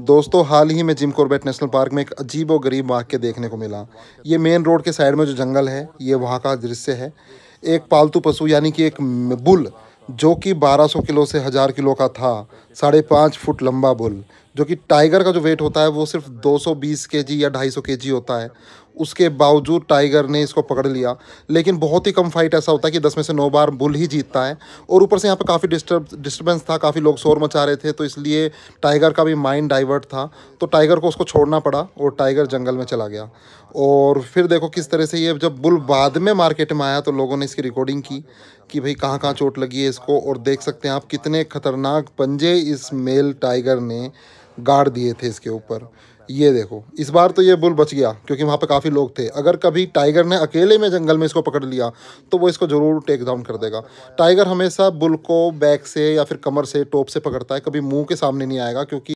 दोस्तों हाल ही में Jim Corbett national park में एक अजीब और गरीब वाक्य देखने को मिला ये मेन रोड के साइड में जो जंगल है ये वहाँ का दृश्य है एक पालतू पशु यानी कि एक बुल जो कि 1200 किलो से हज़ार किलो का था साढ़े पाँच फुट लंबा बुल जो कि टाइगर का जो वेट होता है वो सिर्फ 220 केजी या 250 केजी होता है उसके बावजूद टाइगर ने इसको पकड़ लिया लेकिन बहुत ही कम फाइट ऐसा होता है कि दस में से नौ बार बुल ही जीतता है और ऊपर से यहाँ पर काफ़ी डिस्टर्ब डिस्टर्बेंस था काफ़ी लोग शोर मचा रहे थे तो इसलिए टाइगर का भी माइंड डाइवर्ट था तो टाइगर को उसको छोड़ना पड़ा और टाइगर जंगल में चला गया और फिर देखो किस तरह से ये जब बुल बाद में मार्केट में आया तो लोगों ने इसकी रिकॉर्डिंग की कि भाई कहाँ कहाँ चोट लगी है इसको और देख सकते हैं आप कितने ख़तरनाक पंजे इस मेल टाइगर ने गाड़ दिए थे इसके ऊपर ये देखो इस बार तो ये बुल बच गया क्योंकि वहाँ पे काफ़ी लोग थे अगर कभी टाइगर ने अकेले में जंगल में इसको पकड़ लिया तो वो इसको ज़रूर टेक डाउन कर देगा टाइगर हमेशा बुल को बैक से या फिर कमर से टोप से पकड़ता है कभी मुंह के सामने नहीं आएगा क्योंकि